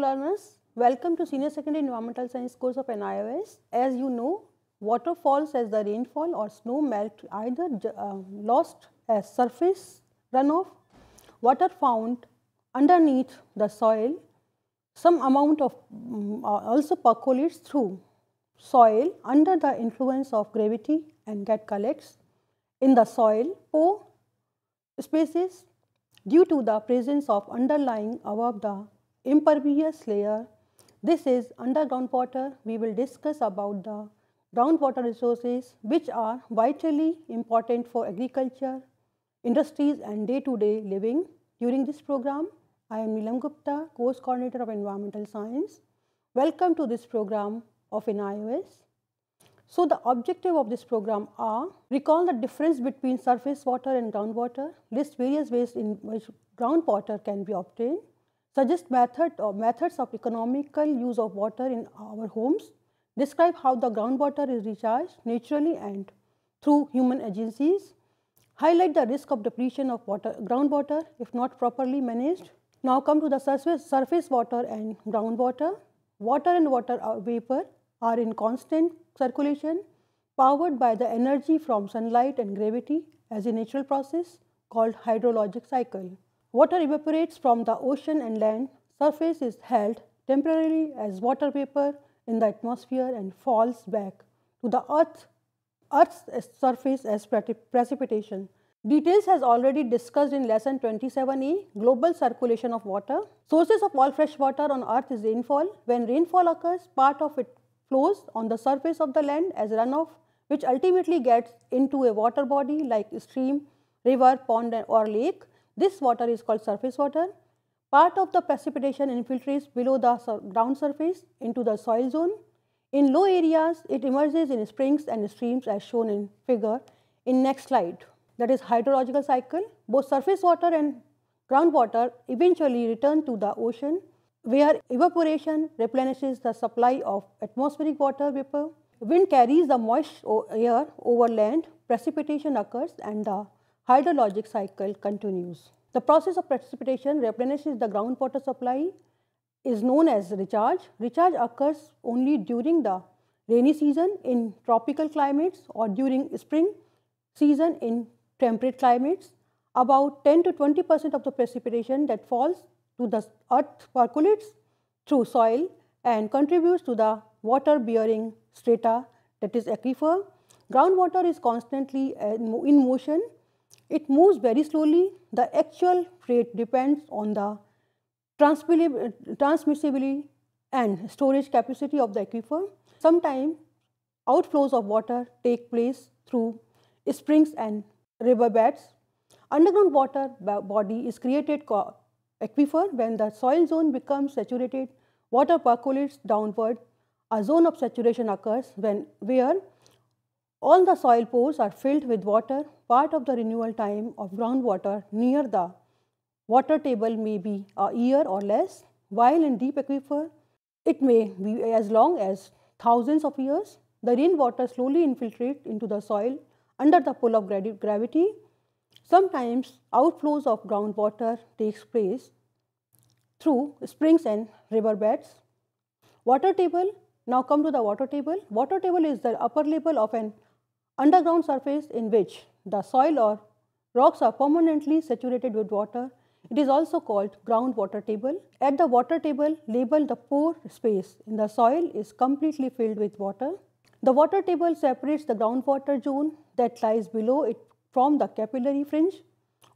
learners, welcome to Senior Secondary Environmental Science course of NIOS. As you know, waterfalls as the rainfall or snow melt either uh, lost as surface runoff, water found underneath the soil, some amount of um, also percolates through soil under the influence of gravity and that collects in the soil pore spaces due to the presence of underlying above the impervious layer. This is underground water. We will discuss about the groundwater resources which are vitally important for agriculture, industries and day-to-day -day living. During this program, I am Nilam Gupta, Course Coordinator of Environmental Science. Welcome to this program of NIOS. So the objective of this program are recall the difference between surface water and groundwater, list various ways in which groundwater can be obtained, suggest method or uh, methods of economical use of water in our homes, describe how the groundwater is recharged naturally and through human agencies, highlight the risk of depletion of water, groundwater if not properly managed. Now come to the surface, surface water and groundwater. Water and water uh, vapor are in constant circulation powered by the energy from sunlight and gravity as a natural process called hydrologic cycle. Water evaporates from the ocean and land surface is held temporarily as water vapor in the atmosphere and falls back to the earth, Earth's surface as precipitation. Details has already discussed in lesson 27a, Global Circulation of Water. Sources of all fresh water on earth is rainfall. When rainfall occurs, part of it flows on the surface of the land as runoff which ultimately gets into a water body like stream, river, pond or lake. This water is called surface water. Part of the precipitation infiltrates below the ground surface into the soil zone. In low areas, it emerges in springs and streams as shown in figure in next slide. That is hydrological cycle. Both surface water and groundwater eventually return to the ocean where evaporation replenishes the supply of atmospheric water vapor. Wind carries the moist air over land, precipitation occurs and the hydrologic cycle continues. The process of precipitation replenishes the groundwater supply is known as recharge. Recharge occurs only during the rainy season in tropical climates or during spring season in temperate climates. About 10 to 20 percent of the precipitation that falls to the earth percolates through soil and contributes to the water bearing strata that is aquifer. Groundwater is constantly uh, in motion it moves very slowly. The actual rate depends on the transmissibility and storage capacity of the aquifer. Sometimes outflows of water take place through springs and riverbeds. Underground water body is created aquifer when the soil zone becomes saturated, water percolates downward. A zone of saturation occurs when where all the soil pores are filled with water part of the renewal time of groundwater near the water table may be a year or less, while in deep aquifer, it may be as long as thousands of years. The rainwater slowly infiltrates into the soil under the pull of gravity. Sometimes outflows of groundwater takes place through springs and river beds. Water table, now come to the water table. Water table is the upper level of an underground surface in which the soil or rocks are permanently saturated with water. It is also called groundwater table. At the water table, label the pore space in the soil is completely filled with water. The water table separates the groundwater zone that lies below it from the capillary fringe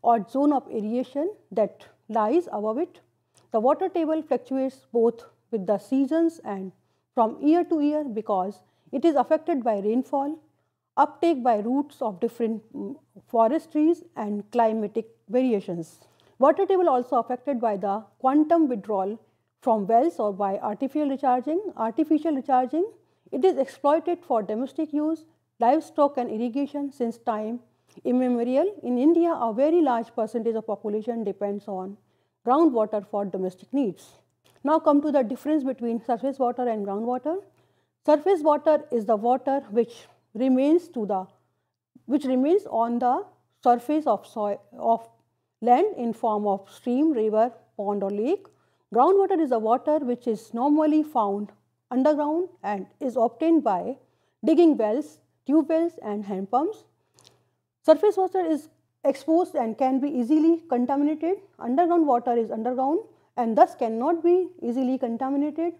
or zone of aeration that lies above it. The water table fluctuates both with the seasons and from year to year because it is affected by rainfall, uptake by roots of different mm, forest trees and climatic variations. Water table also affected by the quantum withdrawal from wells or by artificial recharging. Artificial recharging, it is exploited for domestic use, livestock and irrigation since time immemorial. In India, a very large percentage of population depends on groundwater for domestic needs. Now come to the difference between surface water and groundwater. Surface water is the water which remains to the which remains on the surface of soil of land in form of stream, river, pond or lake. Groundwater is a water which is normally found underground and is obtained by digging wells, tube wells and hand pumps. Surface water is exposed and can be easily contaminated. Underground water is underground and thus cannot be easily contaminated.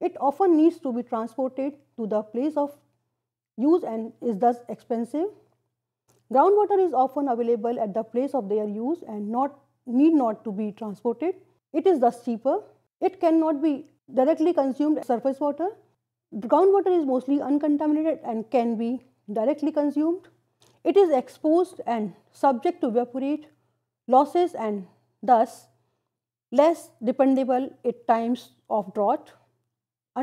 It often needs to be transported to the place of use and is thus expensive. Groundwater is often available at the place of their use and not need not to be transported. It is thus cheaper. It cannot be directly consumed as surface water. groundwater is mostly uncontaminated and can be directly consumed. It is exposed and subject to evaporate losses and thus less dependable at times of drought.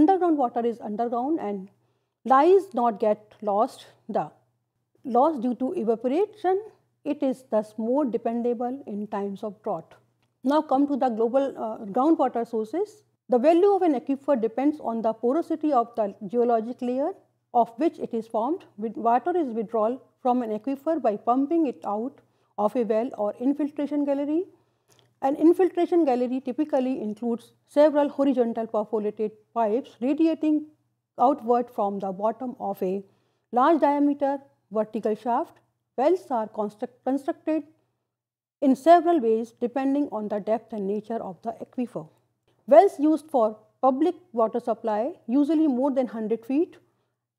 Underground water is underground and lies not get lost the loss due to evaporation it is thus more dependable in times of drought. Now come to the global uh, groundwater sources. The value of an aquifer depends on the porosity of the geologic layer of which it is formed. Water is withdrawn from an aquifer by pumping it out of a well or infiltration gallery. An infiltration gallery typically includes several horizontal perforated pipes radiating outward from the bottom of a large diameter vertical shaft. Wells are construct constructed in several ways depending on the depth and nature of the aquifer. Wells used for public water supply usually more than 100 feet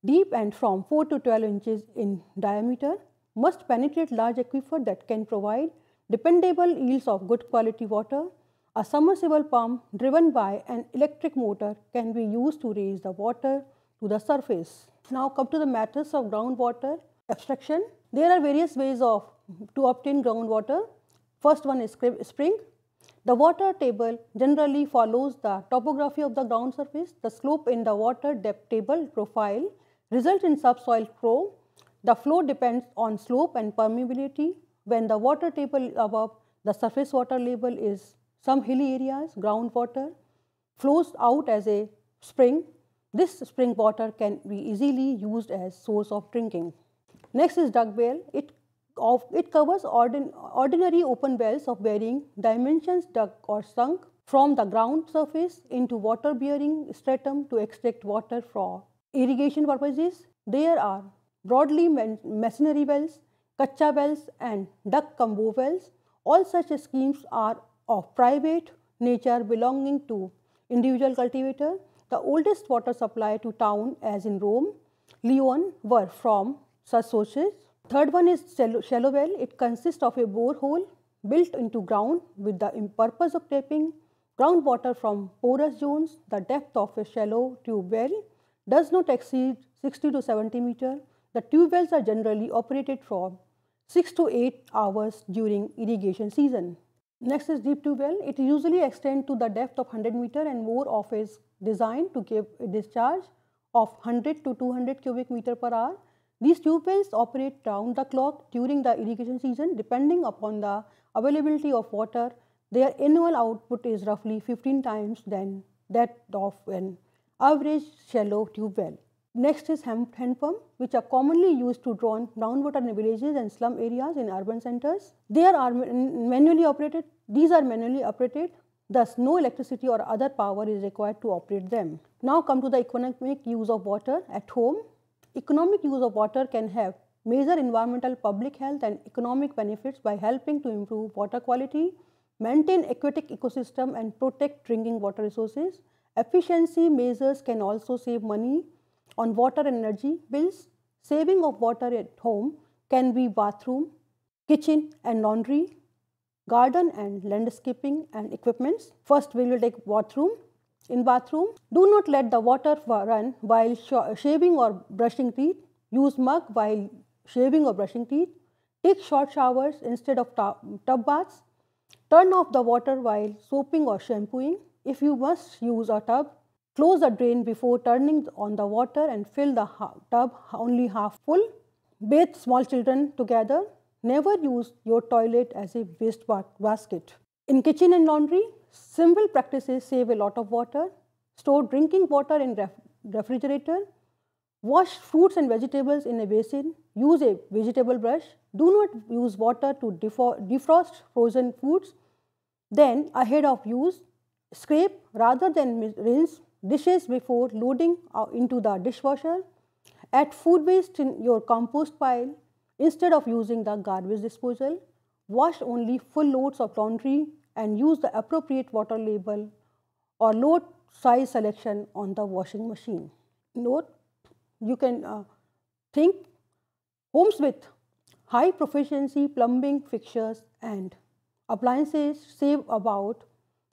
deep and from 4 to 12 inches in diameter must penetrate large aquifer that can provide dependable yields of good quality water a submersible pump driven by an electric motor can be used to raise the water to the surface. Now come to the methods of groundwater abstraction. There are various ways of to obtain groundwater. First one is spring. The water table generally follows the topography of the ground surface. The slope in the water depth table profile result in subsoil flow. The flow depends on slope and permeability. When the water table above the surface water level is some hilly areas, groundwater flows out as a spring. This spring water can be easily used as source of drinking. Next is dug well. It, it covers ordin, ordinary open wells of varying dimensions dug or sunk from the ground surface into water bearing stratum to extract water for irrigation purposes. There are broadly masonry wells, kacha wells and duck combo wells. All such schemes are of private nature belonging to individual cultivator. The oldest water supply to town as in Rome, Lyon were from such sources. Third one is shallow well. It consists of a borehole built into ground with the purpose of tapping groundwater from porous zones. The depth of a shallow tube well does not exceed 60 to 70 meter. The tube wells are generally operated from 6 to 8 hours during irrigation season. Next is deep tube well. It usually extends to the depth of 100 meter and more of is designed to give a discharge of 100 to 200 cubic meter per hour. These tube wells operate round the clock during the irrigation season depending upon the availability of water. Their annual output is roughly 15 times than that of an average shallow tube well. Next is hand pump which are commonly used to draw groundwater in villages and slum areas in urban centers. They are manually operated these are manually operated, thus no electricity or other power is required to operate them. Now come to the economic use of water at home. Economic use of water can have major environmental, public health and economic benefits by helping to improve water quality, maintain aquatic ecosystem and protect drinking water resources. Efficiency measures can also save money on water and energy bills. Saving of water at home can be bathroom, kitchen and laundry, garden and landscaping and equipments. First, we will take bathroom. In bathroom, do not let the water run while shaving or brushing teeth. Use mug while shaving or brushing teeth. Take short showers instead of tub baths. Turn off the water while soaping or shampooing. If you must use a tub, close the drain before turning on the water and fill the tub only half full. Bathe small children together Never use your toilet as a waste basket. In kitchen and laundry, simple practices save a lot of water. Store drinking water in ref refrigerator. Wash fruits and vegetables in a basin. Use a vegetable brush. Do not use water to defrost frozen foods. Then, ahead of use, scrape rather than rinse dishes before loading uh, into the dishwasher. Add food waste in your compost pile Instead of using the garbage disposal, wash only full loads of laundry and use the appropriate water label or load size selection on the washing machine. Note, you can uh, think homes with high proficiency plumbing fixtures and appliances save about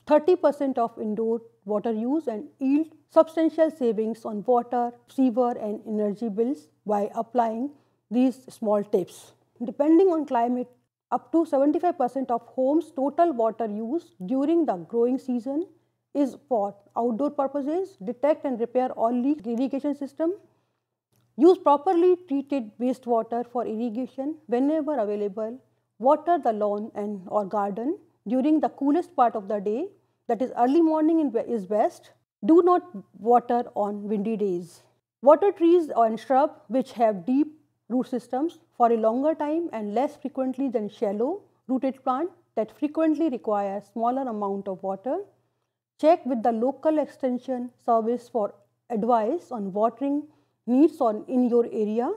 30% of indoor water use and yield substantial savings on water, sewer and energy bills by applying these small tips. Depending on climate, up to 75% of homes' total water use during the growing season is for outdoor purposes, detect and repair all leak irrigation system, use properly treated wastewater for irrigation whenever available, water the lawn and or garden during the coolest part of the day, that is early morning is best, do not water on windy days. Water trees and shrub which have deep root systems for a longer time and less frequently than shallow rooted plant that frequently require smaller amount of water. Check with the local extension service for advice on watering needs on in your area.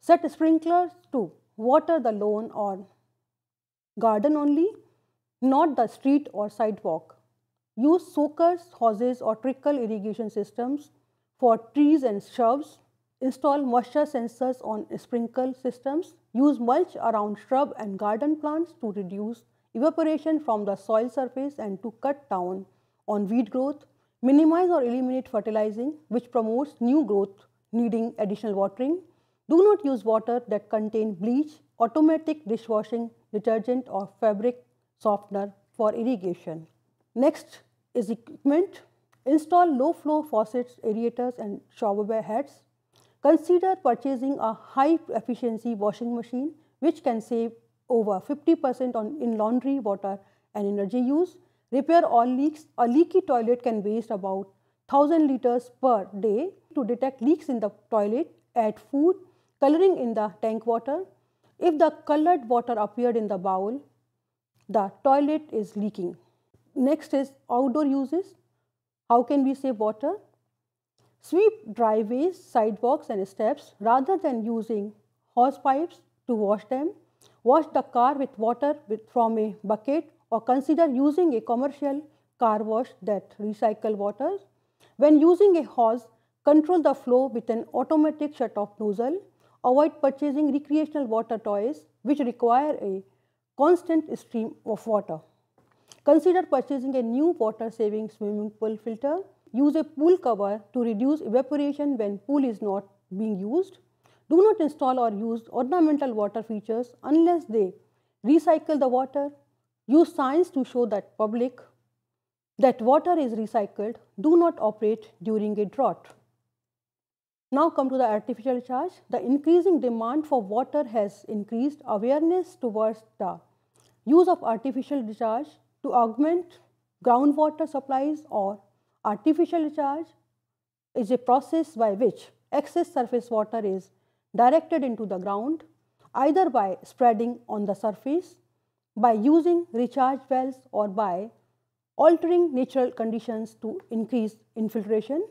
Set sprinklers to water the lawn or garden only, not the street or sidewalk. Use soakers, hoses or trickle irrigation systems for trees and shrubs install moisture sensors on sprinkler systems, use mulch around shrub and garden plants to reduce evaporation from the soil surface and to cut down on weed growth, minimize or eliminate fertilizing which promotes new growth needing additional watering, do not use water that contain bleach, automatic dishwashing detergent or fabric softener for irrigation. Next is equipment. Install low flow faucets, aerators and shower heads Consider purchasing a high efficiency washing machine which can save over 50% on in laundry, water and energy use. Repair all leaks. A leaky toilet can waste about 1000 liters per day to detect leaks in the toilet, add food, coloring in the tank water. If the colored water appeared in the bowl, the toilet is leaking. Next is outdoor uses. How can we save water? sweep driveways, sidewalks and steps rather than using hose pipes to wash them, wash the car with water with, from a bucket or consider using a commercial car wash that recycle waters. When using a hose, control the flow with an automatic shut-off nozzle, avoid purchasing recreational water toys which require a constant stream of water. Consider purchasing a new water saving swimming pool filter Use a pool cover to reduce evaporation when pool is not being used. Do not install or use ornamental water features unless they recycle the water. Use signs to show that public that water is recycled. Do not operate during a drought. Now come to the artificial charge. The increasing demand for water has increased awareness towards the use of artificial discharge to augment groundwater supplies or Artificial recharge is a process by which excess surface water is directed into the ground either by spreading on the surface, by using recharge wells or by altering natural conditions to increase infiltration.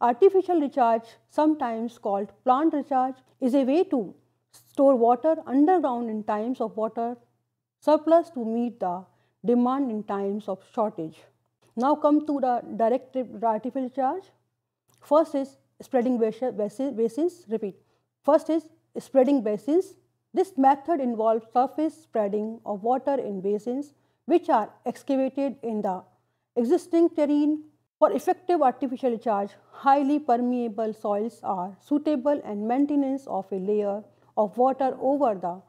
Artificial recharge, sometimes called plant recharge, is a way to store water underground in times of water surplus to meet the demand in times of shortage. Now come to the direct artificial charge. First is spreading basins. repeat. First is spreading basins. This method involves surface spreading of water in basins which are excavated in the existing terrain. For effective artificial charge, highly permeable soils are suitable and maintenance of a layer of water over the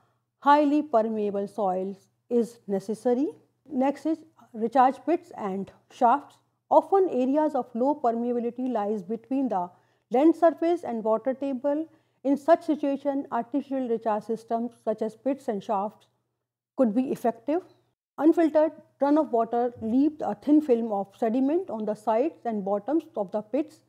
highly permeable soils is necessary. Next is recharge pits and shafts. Often areas of low permeability lies between the land surface and water table. In such situation, artificial recharge systems such as pits and shafts could be effective. Unfiltered run of water leaves a thin film of sediment on the sides and bottoms of the pits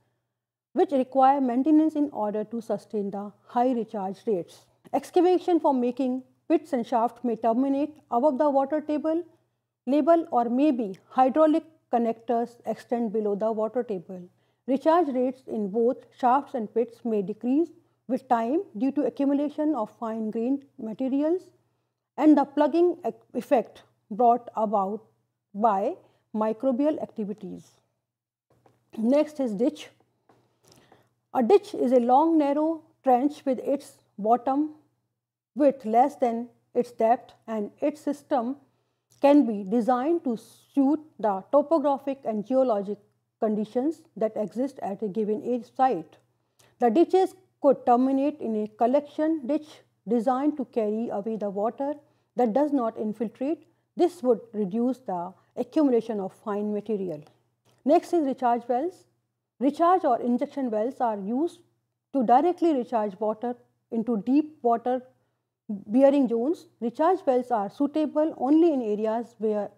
which require maintenance in order to sustain the high recharge rates. Excavation for making pits and shafts may terminate above the water table label or maybe hydraulic connectors extend below the water table. Recharge rates in both shafts and pits may decrease with time due to accumulation of fine-grained materials and the plugging effect brought about by microbial activities. Next is ditch. A ditch is a long narrow trench with its bottom width less than its depth and its system can be designed to suit the topographic and geologic conditions that exist at a given site. The ditches could terminate in a collection ditch designed to carry away the water that does not infiltrate. This would reduce the accumulation of fine material. Next is recharge wells. Recharge or injection wells are used to directly recharge water into deep water bearing zones, recharge wells are suitable only in areas where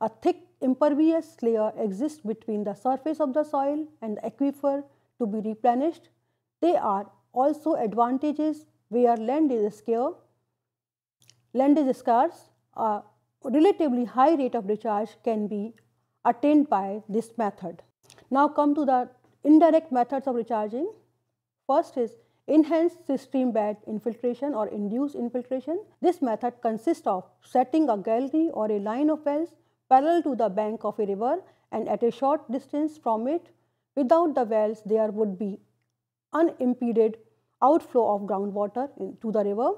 a thick impervious layer exists between the surface of the soil and the aquifer to be replenished. They are also advantages where land is scarce, land is scarce, a relatively high rate of recharge can be attained by this method. Now come to the indirect methods of recharging. First is enhanced cystine bed infiltration or induced infiltration. This method consists of setting a gallery or a line of wells parallel to the bank of a river and at a short distance from it. Without the wells, there would be unimpeded outflow of groundwater to the river.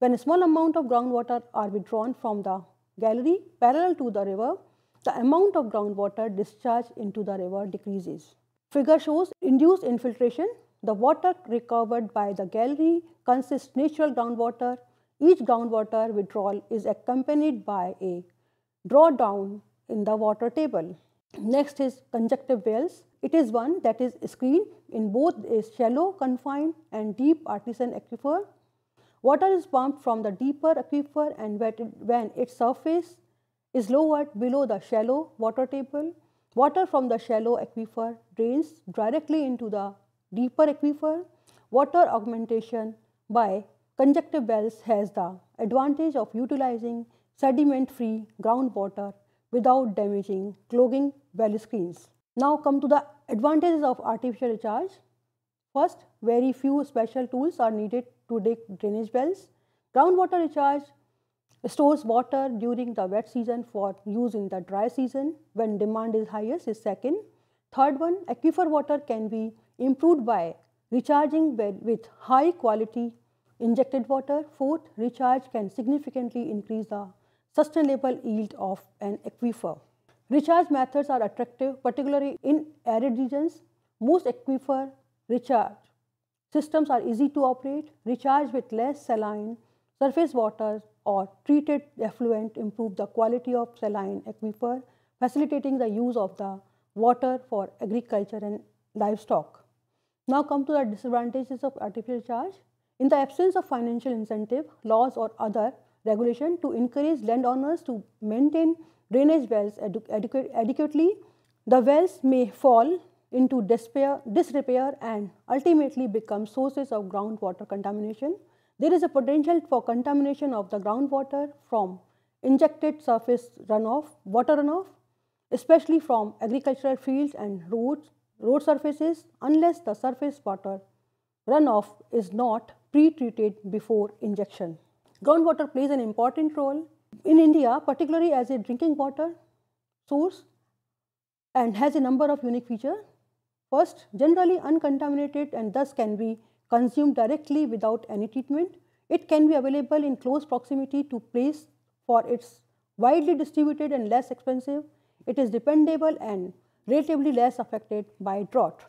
When a small amount of groundwater are withdrawn from the gallery parallel to the river, the amount of groundwater discharged into the river decreases. Figure shows induced infiltration the water recovered by the gallery consists natural groundwater. Each groundwater withdrawal is accompanied by a drawdown in the water table. Next is conjunctive wells. It is one that is screened in both a shallow confined and deep artesian aquifer. Water is pumped from the deeper aquifer and when its surface is lowered below the shallow water table, water from the shallow aquifer drains directly into the deeper aquifer, water augmentation by conjunctive wells has the advantage of utilizing sediment-free groundwater without damaging clogging well screens. Now come to the advantages of artificial recharge. First, very few special tools are needed to dig drainage wells. Groundwater recharge stores water during the wet season for use in the dry season when demand is highest is second. Third one, aquifer water can be improved by recharging with high quality injected water. Fourth, recharge can significantly increase the sustainable yield of an aquifer. Recharge methods are attractive, particularly in arid regions. Most aquifer recharge systems are easy to operate, recharge with less saline surface waters or treated effluent improve the quality of saline aquifer, facilitating the use of the water for agriculture and livestock. Now come to the disadvantages of artificial charge. In the absence of financial incentive, laws or other regulation to encourage landowners to maintain drainage wells adequately, the wells may fall into despair, disrepair and ultimately become sources of groundwater contamination. There is a potential for contamination of the groundwater from injected surface runoff, water runoff, especially from agricultural fields and roads road surfaces unless the surface water runoff is not pre-treated before injection. Groundwater plays an important role in India, particularly as a drinking water source and has a number of unique features. First, generally uncontaminated and thus can be consumed directly without any treatment. It can be available in close proximity to place for its widely distributed and less expensive. It is dependable and relatively less affected by drought.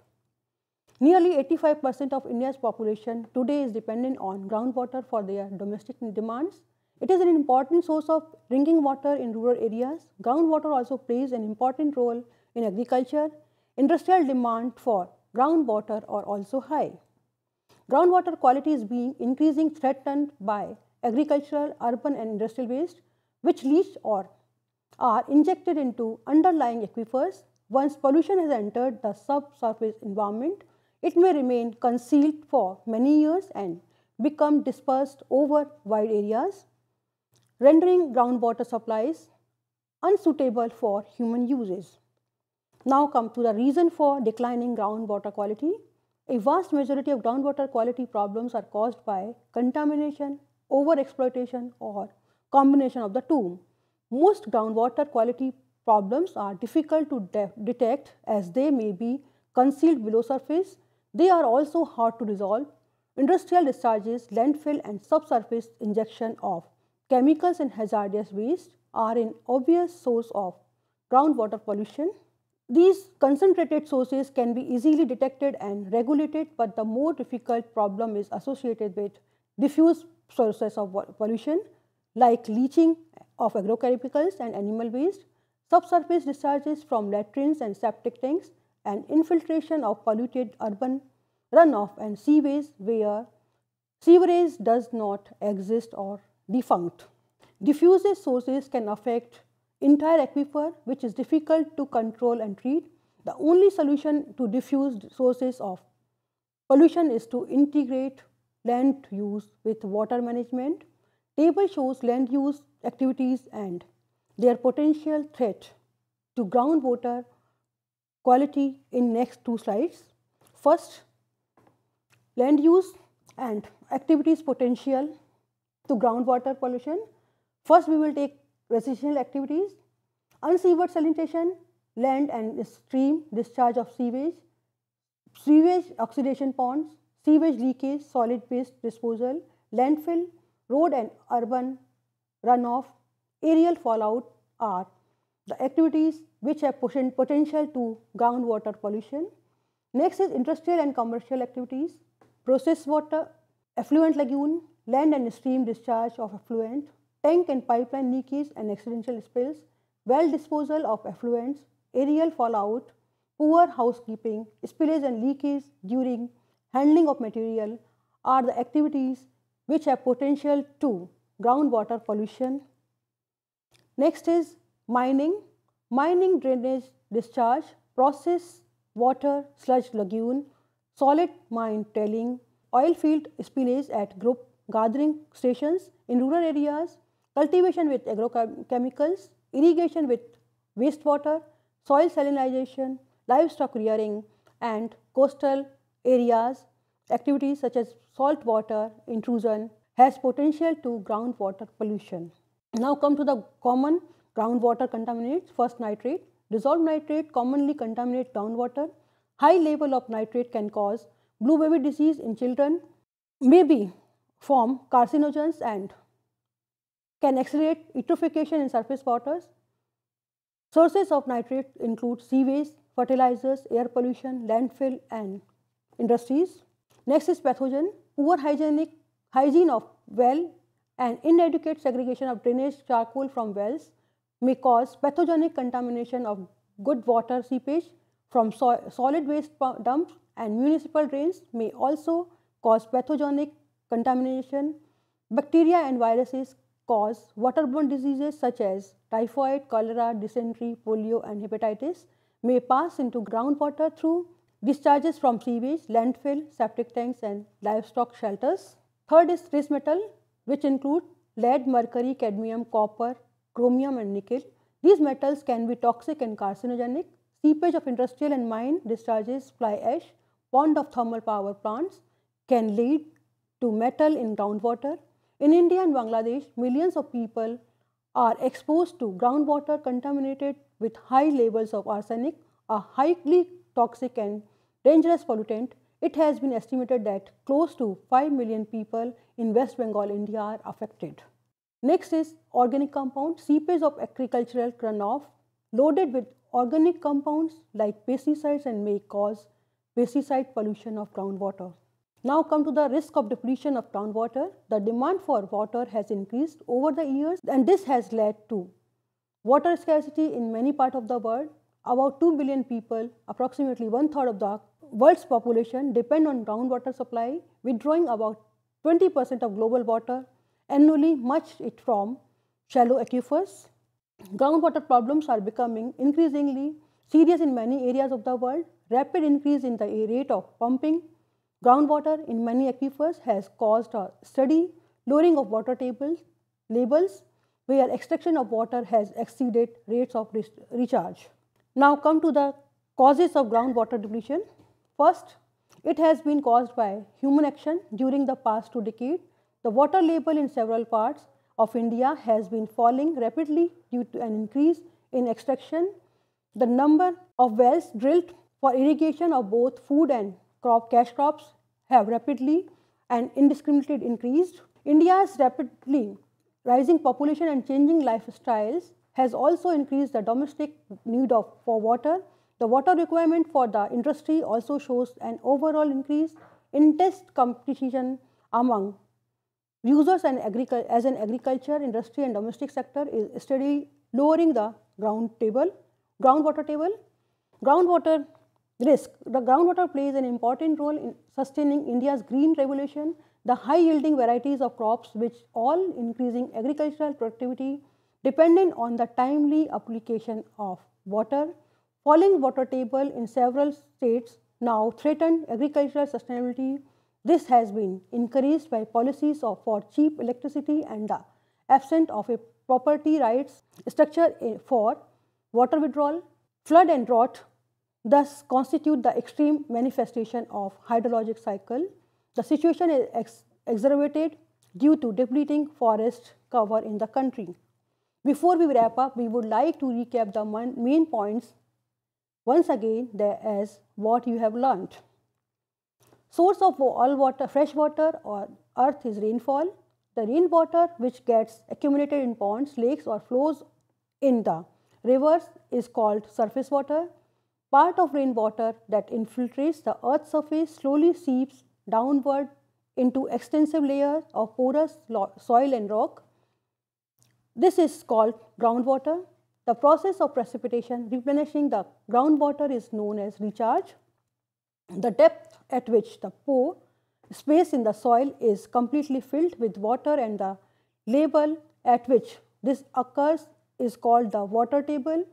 Nearly 85 percent of India's population today is dependent on groundwater for their domestic demands. It is an important source of drinking water in rural areas. Groundwater also plays an important role in agriculture. Industrial demand for groundwater are also high. Groundwater quality is being increasing threatened by agricultural, urban and industrial waste which leach or are injected into underlying aquifers once pollution has entered the subsurface environment, it may remain concealed for many years and become dispersed over wide areas, rendering groundwater supplies unsuitable for human uses. Now come to the reason for declining groundwater quality. A vast majority of groundwater quality problems are caused by contamination, overexploitation or combination of the two. Most groundwater quality problems are difficult to de detect as they may be concealed below surface. They are also hard to resolve. Industrial discharges, landfill and subsurface injection of chemicals and hazardous waste are an obvious source of groundwater pollution. These concentrated sources can be easily detected and regulated, but the more difficult problem is associated with diffuse sources of pollution like leaching of agrochemicals and animal waste subsurface discharges from latrines and septic tanks, and infiltration of polluted urban runoff and seaways where sewerage does not exist or defunct. Diffuse sources can affect entire aquifer which is difficult to control and treat. The only solution to diffuse sources of pollution is to integrate land use with water management. Table shows land use activities and their potential threat to groundwater quality in next two slides. First, land use and activities potential to groundwater pollution. First, we will take residential activities, unseaward sanitation, land and stream discharge of sewage, sewage oxidation ponds, sewage leakage, solid waste disposal, landfill, road and urban runoff, Aerial fallout are the activities which have potential to groundwater pollution. Next is industrial and commercial activities, process water, effluent lagoon, land and stream discharge of effluent, tank and pipeline leakage and accidental spills, well disposal of effluents, aerial fallout, poor housekeeping, spillage and leakage during handling of material are the activities which have potential to groundwater pollution Next is mining. Mining drainage discharge, process water sludge lagoon, solid mine tailing, oil field spillage at group gathering stations in rural areas, cultivation with agrochemicals, irrigation with wastewater, soil salinization, livestock rearing and coastal areas activities such as salt water intrusion has potential to groundwater pollution. Now come to the common groundwater contaminants. First nitrate. Dissolved nitrate commonly contaminate groundwater. High level of nitrate can cause blue baby disease in children, maybe form carcinogens and can accelerate eutrophication in surface waters. Sources of nitrate include seaways, fertilizers, air pollution, landfill and industries. Next is pathogen. Poor hygienic hygiene of well and inadequate segregation of drainage charcoal from wells may cause pathogenic contamination of good water seepage from so solid waste dumps and municipal drains may also cause pathogenic contamination. Bacteria and viruses cause waterborne diseases such as typhoid, cholera, dysentery, polio and hepatitis may pass into groundwater through discharges from sewage, landfill, septic tanks and livestock shelters. Third is trace metal which include lead, mercury, cadmium, copper, chromium and nickel. These metals can be toxic and carcinogenic. Seepage of industrial and mine discharges, fly ash, pond of thermal power plants can lead to metal in groundwater. In India and Bangladesh, millions of people are exposed to groundwater contaminated with high levels of arsenic, a highly toxic and dangerous pollutant. It has been estimated that close to 5 million people in West Bengal, India are affected. Next is organic compound, seepage of agricultural runoff loaded with organic compounds like pesticides and may cause pesticide pollution of groundwater. Now come to the risk of depletion of groundwater. The demand for water has increased over the years and this has led to water scarcity in many parts of the world. About 2 billion people, approximately one third of the world's population depend on groundwater supply, withdrawing about 20% of global water annually, much it from shallow aquifers. Groundwater problems are becoming increasingly serious in many areas of the world. Rapid increase in the rate of pumping groundwater in many aquifers has caused a steady lowering of water tables, labels where extraction of water has exceeded rates of recharge. Now come to the causes of groundwater depletion. First, it has been caused by human action during the past two decades. The water level in several parts of India has been falling rapidly due to an increase in extraction. The number of wells drilled for irrigation of both food and crop cash crops have rapidly and indiscriminately increased. India's rapidly rising population and changing lifestyles has also increased the domestic need of, for water the water requirement for the industry also shows an overall increase in test competition among users and as an agriculture, industry and domestic sector is steadily lowering the ground table, groundwater table. Groundwater risk, the groundwater plays an important role in sustaining India's green revolution, the high yielding varieties of crops which all increasing agricultural productivity dependent on the timely application of water Falling water table in several states now threaten agricultural sustainability. This has been increased by policies of, for cheap electricity and the absence of a property rights structure eh, for water withdrawal, flood and drought thus constitute the extreme manifestation of hydrologic cycle. The situation is ex exacerbated due to depleting forest cover in the country. Before we wrap up, we would like to recap the main points once again there is what you have learned. Source of all water, fresh water or earth is rainfall. The rainwater which gets accumulated in ponds, lakes or flows in the rivers is called surface water. Part of rainwater that infiltrates the earth's surface slowly seeps downward into extensive layers of porous soil and rock. This is called groundwater. The process of precipitation replenishing the groundwater is known as recharge. The depth at which the pore space in the soil is completely filled with water and the level at which this occurs is called the water table.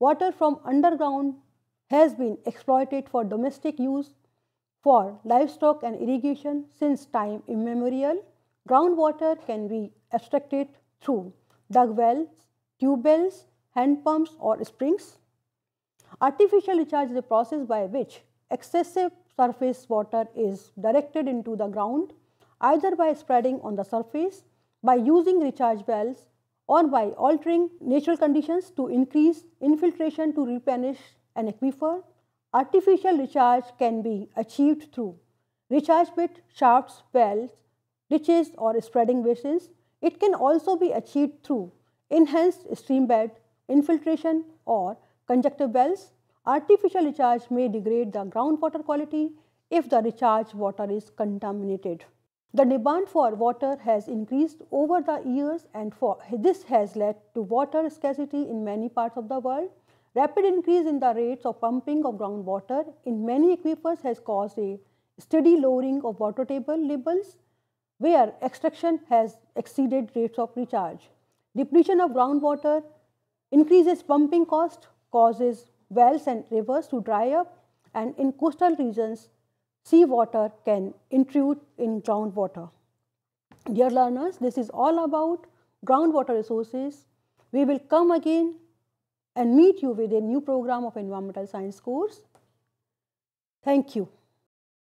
Water from underground has been exploited for domestic use for livestock and irrigation since time immemorial. Groundwater can be abstracted through dug wells, tube wells, hand pumps or springs. Artificial recharge is a process by which excessive surface water is directed into the ground either by spreading on the surface, by using recharge wells, or by altering natural conditions to increase infiltration to replenish an aquifer. Artificial recharge can be achieved through recharge pit, shafts, wells, ditches or spreading basins. It can also be achieved through enhanced stream bed infiltration or conjunctive wells, artificial recharge may degrade the groundwater quality if the recharge water is contaminated. The demand for water has increased over the years and for, this has led to water scarcity in many parts of the world. Rapid increase in the rates of pumping of groundwater in many aquifers has caused a steady lowering of water table levels where extraction has exceeded rates of recharge. Depletion of groundwater increases pumping cost, causes wells and rivers to dry up and in coastal regions, seawater can intrude in groundwater. Dear learners, this is all about groundwater resources. We will come again and meet you with a new program of environmental science course. Thank you.